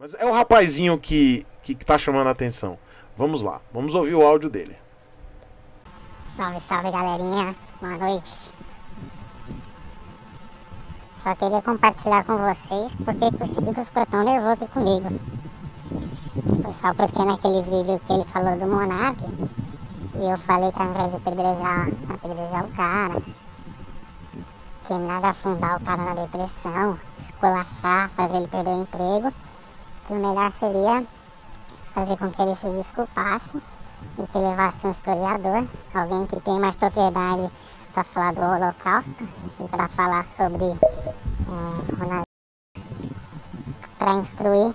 Mas é o rapazinho que, que, que tá chamando a atenção. Vamos lá, vamos ouvir o áudio dele. Salve, salve galerinha, boa noite. Só queria compartilhar com vocês porque o Chico ficou tão nervoso comigo. Foi só porque naquele vídeo que ele falou do Monark, e eu falei que ao invés de apedrejar, apedrejar o cara, terminar de afundar o cara na depressão, esculachar, fazer ele perder o emprego, o melhor seria fazer com que ele se desculpasse e que levasse um historiador, alguém que tem mais propriedade para falar do Holocausto e para falar sobre é, o para instruir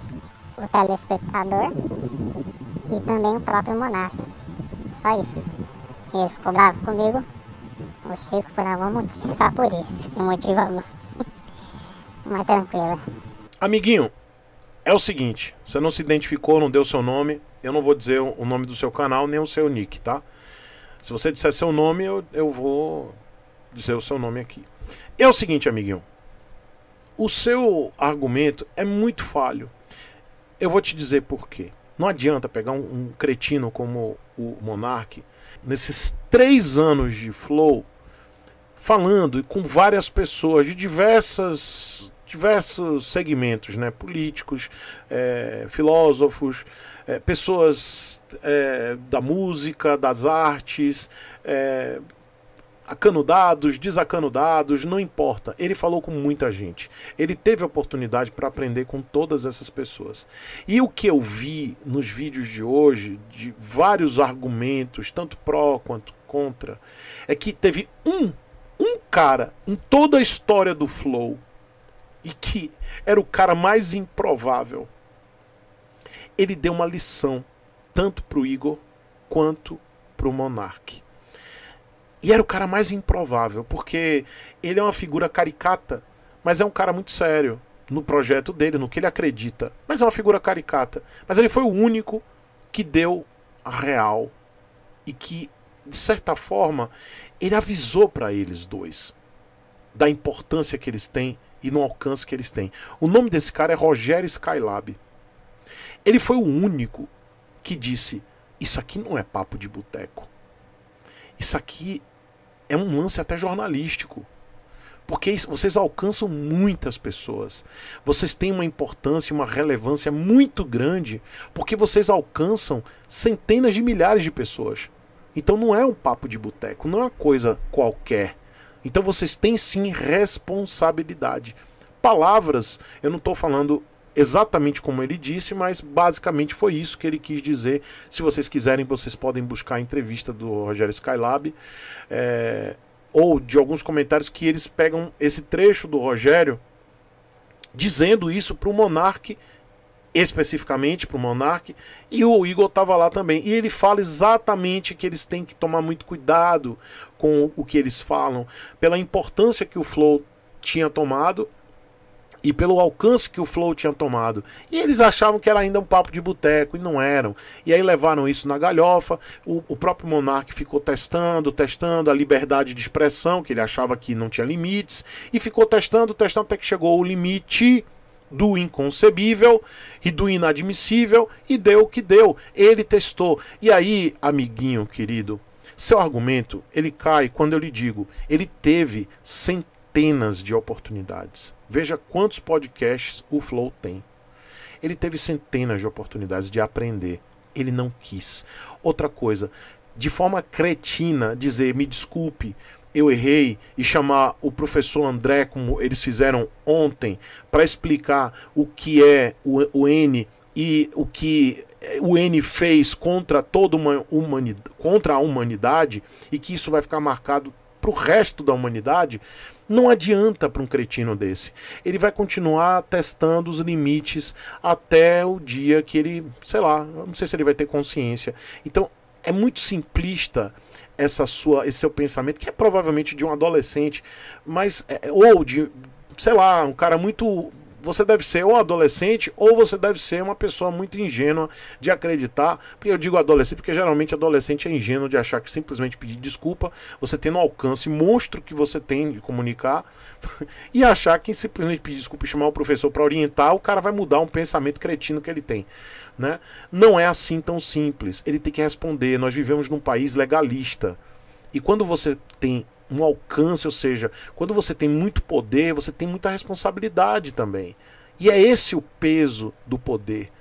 o telespectador e também o próprio monarca. Só isso. Ele ficou bravo comigo, o Chico por algum motivo, só por isso, sem motivo algum. Mas tranquilo. Amiguinho, é o seguinte: você não se identificou, não deu seu nome, eu não vou dizer o nome do seu canal nem o seu nick, tá? Se você disser seu nome, eu, eu vou dizer o seu nome aqui. É o seguinte, amiguinho. O seu argumento é muito falho. Eu vou te dizer por quê. Não adianta pegar um, um cretino como o Monark, nesses três anos de flow, falando e com várias pessoas de diversas diversos segmentos, né? políticos, é, filósofos, é, pessoas é, da música, das artes, é, acanudados, desacanudados, não importa. Ele falou com muita gente. Ele teve oportunidade para aprender com todas essas pessoas. E o que eu vi nos vídeos de hoje, de vários argumentos, tanto pró quanto contra, é que teve um um cara em toda a história do Flow e que era o cara mais improvável, ele deu uma lição tanto para o Igor quanto para o Monark. E era o cara mais improvável, porque ele é uma figura caricata, mas é um cara muito sério no projeto dele, no que ele acredita. Mas é uma figura caricata. Mas ele foi o único que deu a real e que, de certa forma, ele avisou para eles dois da importância que eles têm e no alcance que eles têm. O nome desse cara é Rogério Skylab. Ele foi o único que disse: Isso aqui não é papo de boteco. Isso aqui é um lance até jornalístico. Porque vocês alcançam muitas pessoas. Vocês têm uma importância, uma relevância muito grande, porque vocês alcançam centenas de milhares de pessoas. Então não é um papo de boteco, não é uma coisa qualquer. Então vocês têm sim responsabilidade. Palavras, eu não estou falando exatamente como ele disse, mas basicamente foi isso que ele quis dizer. Se vocês quiserem, vocês podem buscar a entrevista do Rogério Skylab. É, ou de alguns comentários que eles pegam esse trecho do Rogério dizendo isso para o monarque especificamente para o Monark, e o Igor estava lá também. E ele fala exatamente que eles têm que tomar muito cuidado com o que eles falam, pela importância que o Flow tinha tomado e pelo alcance que o Flow tinha tomado. E eles achavam que era ainda um papo de boteco, e não eram. E aí levaram isso na galhofa, o, o próprio Monark ficou testando, testando a liberdade de expressão, que ele achava que não tinha limites, e ficou testando, testando, até que chegou o limite do inconcebível e do inadmissível e deu o que deu. Ele testou. E aí, amiguinho querido, seu argumento ele cai quando eu lhe digo, ele teve centenas de oportunidades. Veja quantos podcasts o Flow tem. Ele teve centenas de oportunidades de aprender. Ele não quis. Outra coisa, de forma cretina, dizer me desculpe, eu errei e chamar o professor André, como eles fizeram ontem, para explicar o que é o, o N e o que o N fez contra toda uma humanidade, contra a humanidade e que isso vai ficar marcado para o resto da humanidade, não adianta para um cretino desse. Ele vai continuar testando os limites até o dia que ele, sei lá, não sei se ele vai ter consciência. Então é muito simplista essa sua, esse seu pensamento, que é provavelmente de um adolescente, mas é, ou de, sei lá, um cara muito você deve ser ou adolescente ou você deve ser uma pessoa muito ingênua de acreditar. eu digo adolescente porque geralmente adolescente é ingênuo de achar que simplesmente pedir desculpa, você tem no alcance monstro que você tem de comunicar e achar que simplesmente pedir desculpa e chamar o professor para orientar, o cara vai mudar um pensamento cretino que ele tem, né? Não é assim tão simples. Ele tem que responder. Nós vivemos num país legalista. E quando você tem um alcance, ou seja, quando você tem muito poder, você tem muita responsabilidade também. E é esse o peso do poder.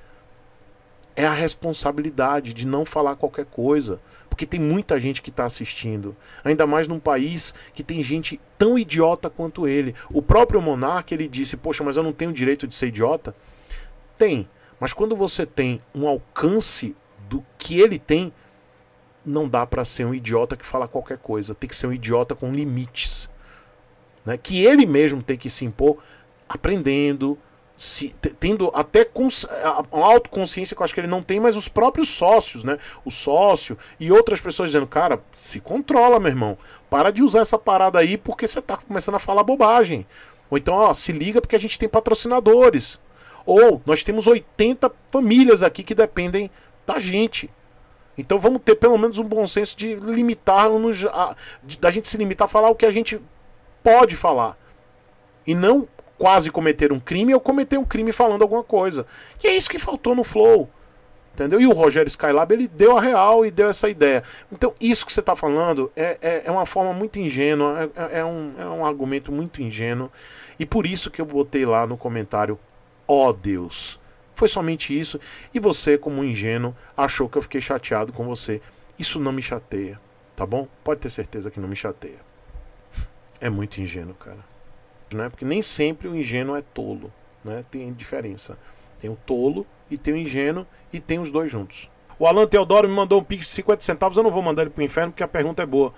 É a responsabilidade de não falar qualquer coisa. Porque tem muita gente que está assistindo. Ainda mais num país que tem gente tão idiota quanto ele. O próprio monarca ele disse: Poxa, mas eu não tenho direito de ser idiota. Tem. Mas quando você tem um alcance do que ele tem, não dá para ser um idiota que fala qualquer coisa. Tem que ser um idiota com limites. Né? Que ele mesmo tem que se impor aprendendo, se, tendo até cons, uma autoconsciência que eu acho que ele não tem, mas os próprios sócios, né? O sócio e outras pessoas dizendo, cara, se controla, meu irmão. Para de usar essa parada aí porque você tá começando a falar bobagem. Ou então, ó, se liga porque a gente tem patrocinadores. Ou nós temos 80 famílias aqui que dependem da gente. Então vamos ter pelo menos um bom senso de limitar-nos, da gente se limitar a falar o que a gente pode falar. E não quase cometer um crime ou cometer um crime falando alguma coisa. Que é isso que faltou no Flow. Entendeu? E o Rogério Skylab, ele deu a real e deu essa ideia. Então, isso que você está falando é, é, é, uma forma muito ingênua, é, é, é, um, é um argumento muito ingênuo. E por isso que eu botei lá no comentário: ó oh, Deus, foi somente isso. E você, como ingênuo, achou que eu fiquei chateado com você. Isso não me chateia, tá bom? Pode ter certeza que não me chateia. É muito ingênuo, cara. Né? Porque nem sempre o ingênuo é tolo. Né? Tem diferença. Tem o tolo e tem o ingênuo e tem os dois juntos. O Alan Teodoro me mandou um pix de 50 centavos. Eu não vou mandar ele pro inferno porque a pergunta é boa.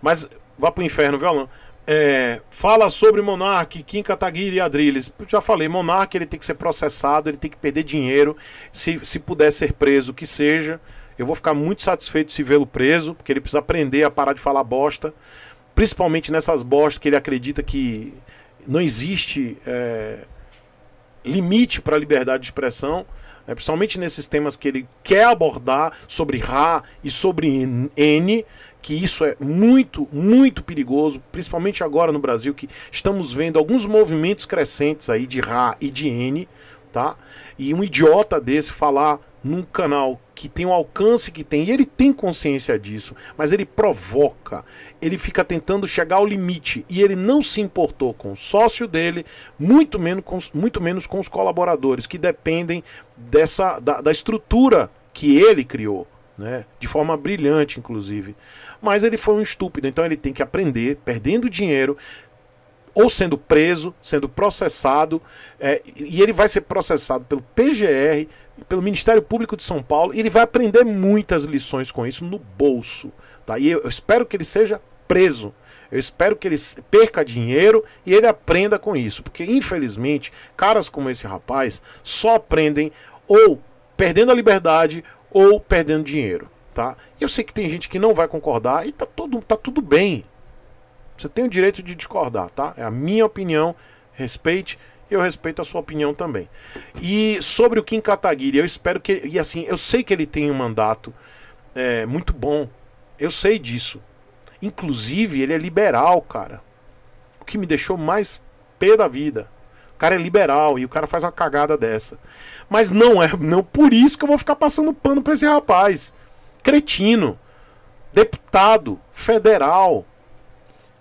Mas vá pro inferno, viu, Alan? É, fala sobre Monark, Kim Kataguiri e Adriles. Já falei, Monark ele tem que ser processado, ele tem que perder dinheiro. Se, se puder ser preso, que seja. Eu vou ficar muito satisfeito se vê-lo preso, porque ele precisa aprender a parar de falar bosta. Principalmente nessas bostas que ele acredita que não existe é, limite para a liberdade de expressão. Né? Principalmente nesses temas que ele quer abordar sobre Ra e sobre N que isso é muito, muito perigoso, principalmente agora no Brasil, que estamos vendo alguns movimentos crescentes aí de Ra e de N, tá? E um idiota desse falar num canal que tem o alcance que tem, e ele tem consciência disso, mas ele provoca, ele fica tentando chegar ao limite, e ele não se importou com o sócio dele, muito menos com, muito menos com os colaboradores que dependem dessa da, da estrutura que ele criou né? De forma brilhante, inclusive. Mas ele foi um estúpido, então ele tem que aprender, perdendo dinheiro, ou sendo preso, sendo processado, é, e ele vai ser processado pelo PGR, pelo Ministério Público de São Paulo, e ele vai aprender muitas lições com isso no bolso. Tá? E eu espero que ele seja preso. Eu espero que ele perca dinheiro e ele aprenda com isso, porque infelizmente caras como esse rapaz só aprendem ou perdendo a liberdade ou perdendo dinheiro, tá? Eu sei que tem gente que não vai concordar e tá, tudo tá tudo bem. Você tem o direito de discordar, tá? É a minha opinião, respeite, eu respeito a sua opinião também. E sobre o Kim Kataguiri, eu espero que. E assim, eu sei que ele tem um mandato é, muito bom. Eu sei disso. Inclusive, ele é liberal, cara. O que me deixou mais pé da vida. O cara é liberal e o cara faz uma cagada dessa. Mas não é não por isso que eu vou ficar passando pano para esse rapaz. Cretino, deputado federal,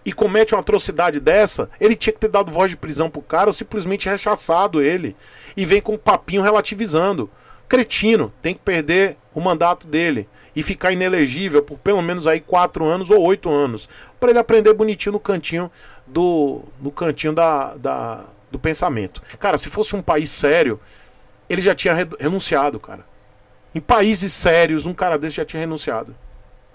e comete uma atrocidade dessa, ele tinha que ter dado voz de prisão pro cara ou simplesmente rechaçado ele. E vem com um papinho relativizando. Cretino, tem que perder o mandato dele e ficar inelegível por pelo menos aí quatro anos ou oito anos. para ele aprender bonitinho no cantinho do. no cantinho da, da do pensamento. Cara, se fosse um país sério, ele já tinha renunciado, cara. Em países sérios, um cara desse já tinha renunciado.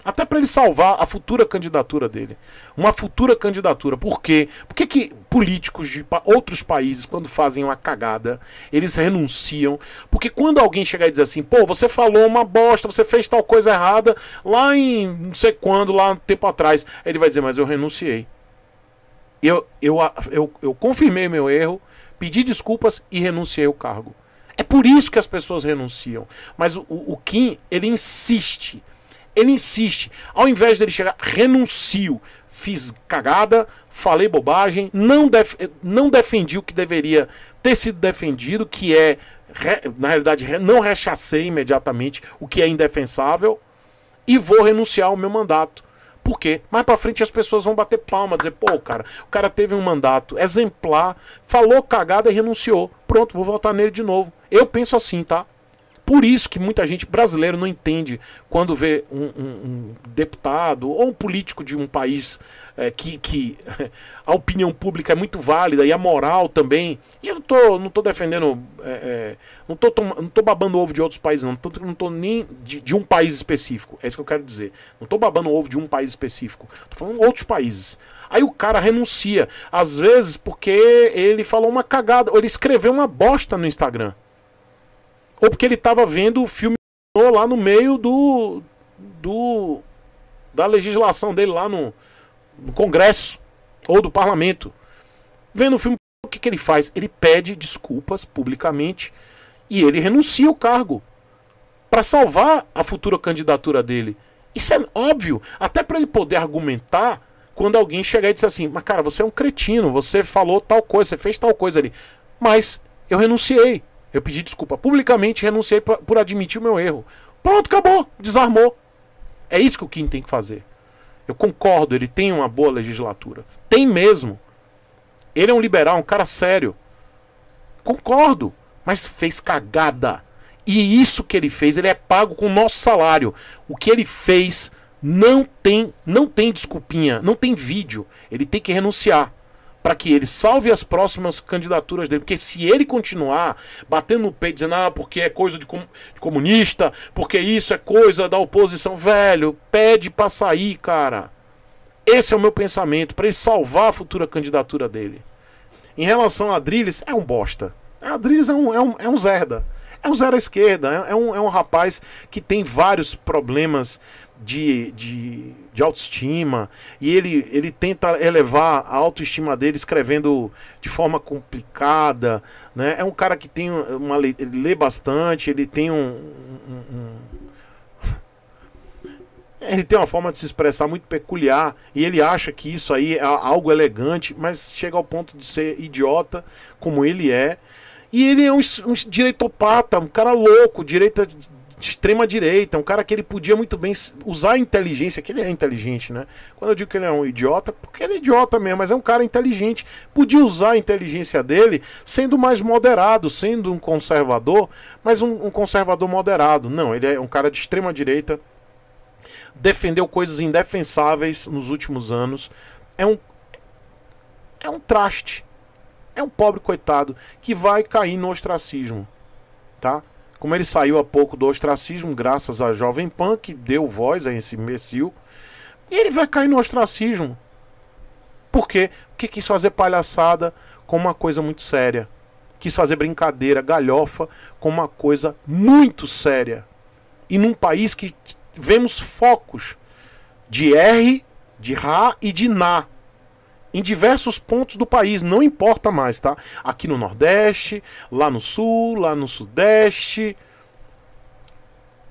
Até para ele salvar a futura candidatura dele. Uma futura candidatura. Por quê? Por que, que políticos de outros países, quando fazem uma cagada, eles renunciam? Porque quando alguém chegar e dizer assim, pô, você falou uma bosta, você fez tal coisa errada lá em não sei quando, lá um tempo atrás, ele vai dizer, mas eu renunciei eu, eu, eu, eu confirmei meu erro, pedi desculpas e renunciei o cargo. É por isso que as pessoas renunciam. Mas o, o, Kim, ele insiste. Ele insiste. Ao invés dele chegar, renuncio. Fiz cagada, falei bobagem, não, def, não defendi o que deveria ter sido defendido, que é, na realidade, não rechacei imediatamente o que é indefensável, e vou renunciar ao meu mandato. Por quê? Mais pra frente as pessoas vão bater palma, dizer, pô, cara, o cara teve um mandato exemplar, falou cagada e renunciou. Pronto, vou votar nele de novo. Eu penso assim, tá? Por isso que muita gente brasileira não entende quando vê um, um, um deputado ou um político de um país é, que, que a opinião pública é muito válida e a moral também. E eu não tô, não tô defendendo, é, não, tô, tom, não tô babando ovo de outros países, não. Tô, não tô nem de, de, um país específico. É isso que eu quero dizer. Não tô babando ovo de um país específico. Tô falando outros países. Aí o cara renuncia, às vezes porque ele falou uma cagada, ou ele escreveu uma bosta no Instagram ou porque ele estava vendo o filme lá no meio do, do da legislação dele lá no, no Congresso ou do Parlamento. Vendo o filme, o que, que ele faz? Ele pede desculpas publicamente e ele renuncia o cargo para salvar a futura candidatura dele. Isso é óbvio, até para ele poder argumentar quando alguém chegar e disser assim: Mas cara, você é um cretino, você falou tal coisa, você fez tal coisa ali. Mas eu renunciei. Eu pedi desculpa publicamente, renunciei por admitir o meu erro. Pronto, acabou, desarmou. É isso que o Kim tem que fazer. Eu concordo, ele tem uma boa legislatura. Tem mesmo. Ele é um liberal, um cara sério. Concordo, mas fez cagada. E isso que ele fez, ele é pago com o nosso salário. O que ele fez não tem, não tem desculpinha, não tem vídeo. Ele tem que renunciar para que ele salve as próximas candidaturas dele. Porque se ele continuar batendo no peito, dizendo, ah, porque é coisa de, com de comunista, porque isso é coisa da oposição, velho, pede pra sair, cara. Esse é o meu pensamento, para ele salvar a futura candidatura dele. Em relação a Adrilles, é um bosta. Adriles Adrilles é um, é um, é um zerda. É um zero à esquerda. É, é, um, é um rapaz que tem vários problemas de, de de autoestima. E ele, ele tenta elevar a autoestima dele escrevendo de forma complicada. Né? É um cara que tem uma ele lê bastante, ele tem um, um, um ele tem uma forma de se expressar muito peculiar e ele acha que isso aí é algo elegante, mas chega ao ponto de ser idiota, como ele é. E ele é um, um direitopata, um cara louco, direita, extrema direita, um cara que ele podia muito bem usar a inteligência, que ele é inteligente, né? Quando eu digo que ele é um idiota, porque ele é idiota mesmo, mas é um cara inteligente, podia usar a inteligência dele sendo mais moderado, sendo um conservador, mas um, um conservador moderado. Não, ele é um cara de extrema direita, defendeu coisas indefensáveis nos últimos anos. É um é um traste. É um pobre coitado que vai cair no ostracismo, tá? Como ele saiu há pouco do ostracismo, graças à Jovem Pan, que deu voz a esse imbecil, e ele vai cair no ostracismo. Por quê? Porque quis fazer palhaçada com uma coisa muito séria. Quis fazer brincadeira, galhofa, com uma coisa muito séria. E num país que vemos focos de R, de Ra e de Na em diversos pontos do país, não importa mais, tá? Aqui no Nordeste, lá no Sul, lá no Sudeste.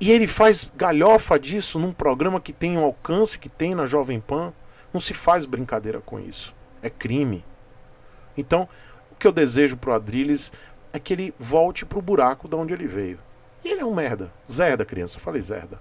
E ele faz galhofa disso num programa que tem o um alcance que tem na Jovem Pan. Não se faz brincadeira com isso. É crime. Então, o que eu desejo pro Adrilles é que ele volte pro buraco de onde ele veio. E ele é um merda. Zerda, criança. Eu falei zerda.